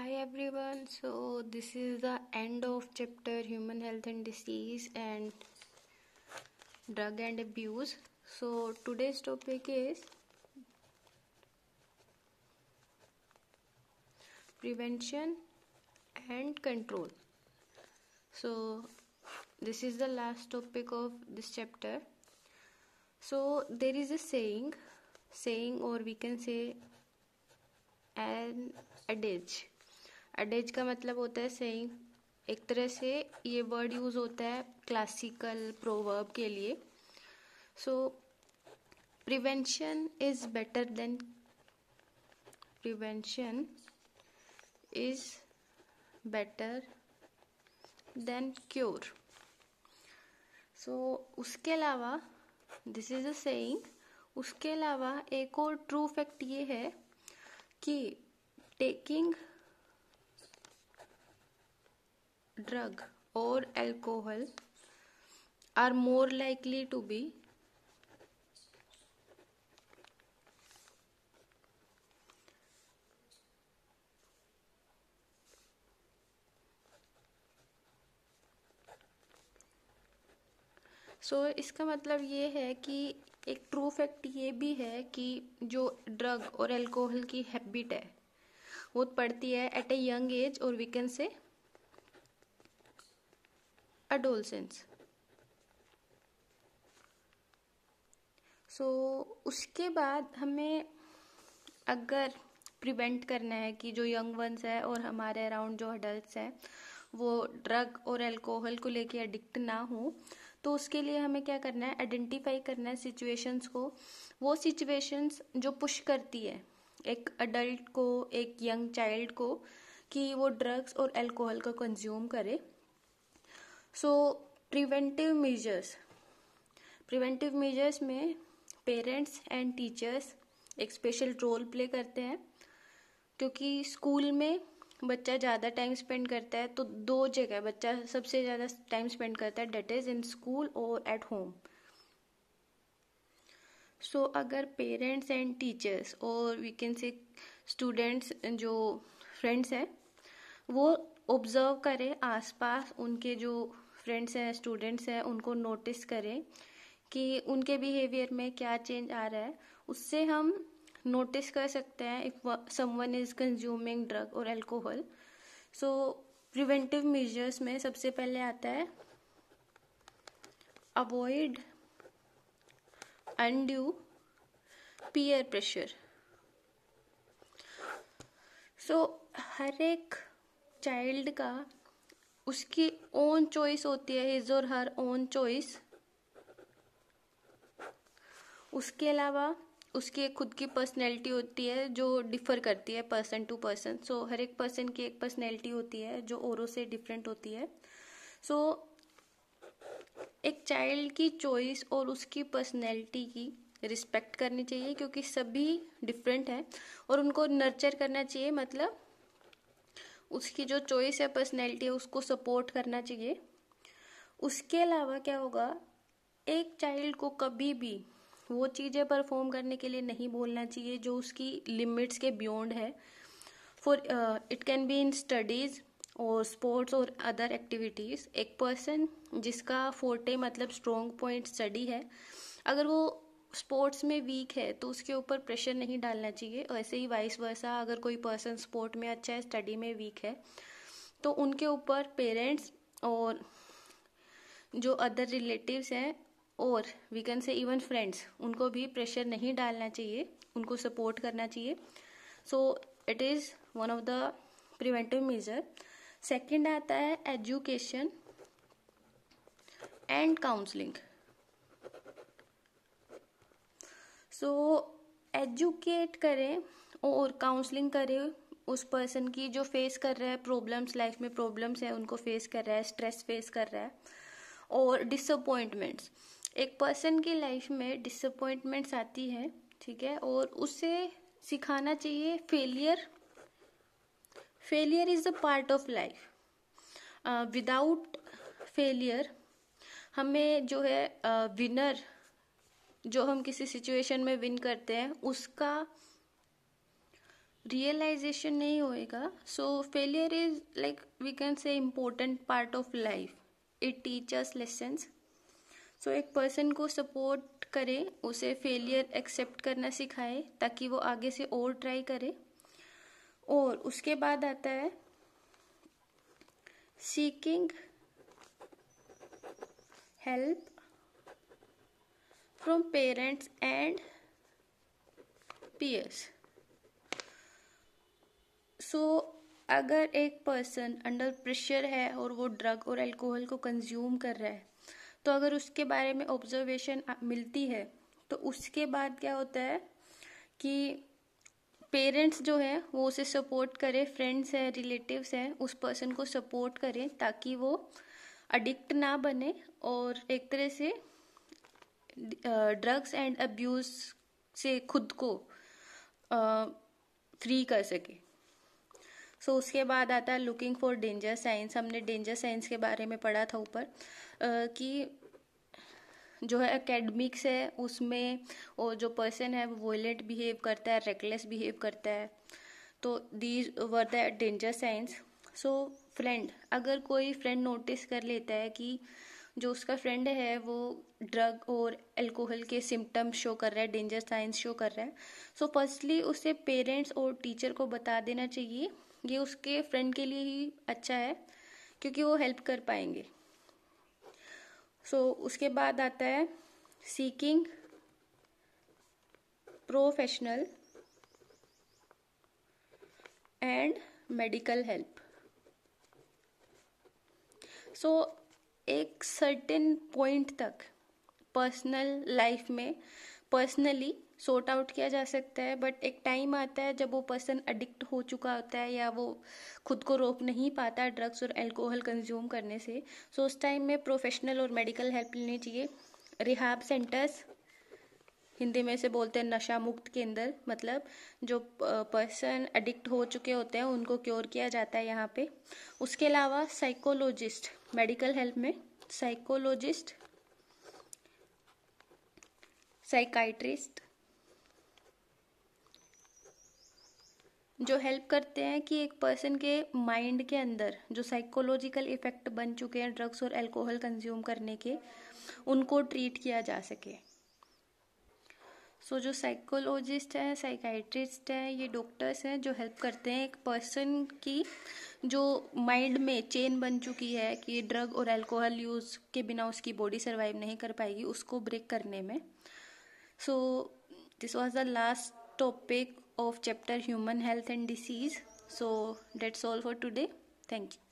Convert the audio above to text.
hi everyone so this is the end of chapter human health and disease and drug and abuse so today's topic is prevention and control so this is the last topic of this chapter so there is a saying saying or we can say an adage अडेज का मतलब होता है सही एक तरह से ये वर्ड यूज़ होता है क्लासिकल प्रोवर्ब के लिए so prevention is better than prevention is better than cure so उसके अलावा दिस इज़ अ सेइंग उसके अलावा एक और ट्रू फैक्ट ये है कि टेकिंग ड्रग और alcohol are more likely to be so so, इसका मतलब ये है कि एक ट्रू फैक्ट ये भी है कि जो ड्रग और अल्कोहल की हैबिट है वो पड़ती है एट ए यंग एज और we can say adolescence so so, उसके बाद हमें अगर प्रिवेंट करना है कि जो यंग वंस है और हमारे अराउंड जो अडल्ट हैं वो ड्रग और अल्कोहल को लेके एडिक्ट ना हो तो उसके लिए हमें क्या करना है आइडेंटिफाई करना है सिचुएशंस को वो सिचुएशंस जो पुश करती है एक अडल्ट को एक यंग चाइल्ड को कि वो ड्रग्स और अल्कोहल का कंज्यूम करे so preventive measures preventive measures में पेरेंट्स एंड टीचर्स एक स्पेशल रोल प्ले करते हैं क्योंकि स्कूल में बच्चा ज़्यादा टाइम स्पेंड करता है तो दो जगह बच्चा सबसे ज़्यादा टाइम स्पेंड करता है डेट इज़ इन स्कूल और एट होम सो अगर पेरेंट्स एंड टीचर्स और वी कैन से स्टूडेंट्स जो फ्रेंड्स हैं वो ऑब्जर्व करें आसपास उनके जो फ्रेंड्स हैं स्टूडेंट्स हैं उनको नोटिस करें कि उनके बिहेवियर में क्या चेंज आ रहा है उससे हम नोटिस कर सकते हैं if someone is consuming drug और एल्कोहल सो प्रिवेंटिव मेजर्स में सबसे पहले आता है avoid undue peer pressure so हर एक चाइल्ड का उसकी ओन चॉइस होती है हिज और हर ओन चॉइस उसके अलावा उसकी एक खुद की पर्सनैलिटी होती है जो डिफ़र करती है पर्सन टू पर्सन सो हर एक पर्सन की एक पर्सनैलिटी होती है जो औरों से डिफरेंट होती है सो so, एक चाइल्ड की चॉइस और उसकी पर्सनैलिटी की रिस्पेक्ट करनी चाहिए क्योंकि सभी डिफरेंट हैं और उनको नर्चर करना चाहिए मतलब उसकी जो चॉइस है पर्सनैलिटी है उसको सपोर्ट करना चाहिए उसके अलावा क्या होगा एक चाइल्ड को कभी भी वो चीज़ें परफॉर्म करने के लिए नहीं बोलना चाहिए जो उसकी लिमिट्स के बियॉन्ड है for it can be in studies और स्पोर्ट्स और अदर एक्टिविटीज़ एक पर्सन जिसका फोर्टे मतलब स्ट्रॉन्ग पॉइंट स्टडी है अगर वो स्पोर्ट्स में वीक है तो उसके ऊपर प्रेशर नहीं डालना चाहिए ऐसे ही वाइस वर्सा अगर कोई पर्सन स्पोर्ट में अच्छा है स्टडी में वीक है तो उनके ऊपर पेरेंट्स और जो अदर रिलेटिव्स हैं और we can say even friends उनको भी प्रेशर नहीं डालना चाहिए उनको सपोर्ट करना चाहिए so it is one of the preventive measure second आता है education and counselling so educate करें और काउंसलिंग करें उस पर्सन की जो फेस कर रहा है प्रॉब्लम्स लाइफ में प्रॉब्लम्स है उनको फेस कर रहा है स्ट्रेस फेस कर रहा है और डिसअपॉइंटमेंट्स एक पर्सन की लाइफ में डिसअपॉइंटमेंट्स आती है ठीक है और उसे सिखाना चाहिए failure failure is a part of life without failure हमें जो है विनर uh, जो हम किसी सिचुएशन में विन करते हैं उसका रियलाइजेशन नहीं होएगा so failure is like we can say important part of life it teaches lessons so एक पर्सन को सपोर्ट करे उसे फेलियर एक्सेप्ट करना सिखाए ताकि वो आगे से और ट्राई करे और उसके बाद आता है seeking help from parents and peers so so, अगर एक पर्सन अंडर प्रेशर है और वो ड्रग और अल्कोहल को कंज्यूम कर रहा है तो अगर उसके बारे में ऑब्जर्वेशन मिलती है तो उसके बाद क्या होता है कि पेरेंट्स जो है वो उसे सपोर्ट करें फ्रेंड्स हैं रिलेटिव्स हैं उस पर्सन को सपोर्ट करें ताकि वो अडिक्ट ना बने और एक तरह से ड्रग्स एंड अब्यूज से खुद को फ्री कर सके सो so, उसके बाद आता है लुकिंग फॉर डेंजर साइंस हमने डेंजर साइंस के बारे में पढ़ा था ऊपर कि जो है एकेडमिक्स है उसमें वो जो पर्सन है वो वोलेंट बिहेव करता है रेकलेस बिहेव करता है तो these were the danger signs so friend अगर कोई फ्रेंड नोटिस कर लेता है कि uh, जो उसका फ्रेंड है वो ड्रग और एल्कोहल के सिम्टम्स शो कर रहा है डेंजर साइंस शो कर रहा है सो so, फर्स्टली उसे पेरेंट्स और टीचर को बता देना चाहिए ये उसके फ्रेंड के लिए ही अच्छा है क्योंकि वो हेल्प कर पाएंगे सो so, उसके बाद आता है seeking professional and medical help so एक सर्टेन पॉइंट तक पर्सनल लाइफ में पर्सनली सॉर्ट आउट किया जा सकता है बट एक टाइम आता है जब वो पर्सन अडिक्ट हो चुका होता है या वो खुद को रोक नहीं पाता ड्रग्स और अल्कोहल कंज्यूम करने से सो so, उस टाइम में प्रोफेशनल और मेडिकल हेल्प लेनी चाहिए रिहाब सेंटर्स हिंदी में से बोलते हैं नशा मुक्त केंद्र मतलब जो पर्सन एडिक्ट हो चुके होते हैं उनको क्योर किया जाता है यहाँ पे उसके अलावा साइकोलॉजिस्ट मेडिकल हेल्प में साइकोलॉजिस्ट साइकाइट्रिस्ट जो हेल्प करते हैं कि एक पर्सन के माइंड के अंदर जो साइकोलॉजिकल इफेक्ट बन चुके हैं ड्रग्स और अल्कोहल कंज्यूम करने के उनको ट्रीट किया जा सके सो so, जो साइकोलॉजिस्ट है साइकाइट्रिस्ट है ये डॉक्टर्स हैं जो हेल्प करते हैं एक पर्सन की जो माइंड में चेन बन चुकी है कि ड्रग और अल्कोहल यूज़ के बिना उसकी बॉडी सर्वाइव नहीं कर पाएगी उसको ब्रेक करने में so this was the last topic of chapter human health and disease so that's all for today thank you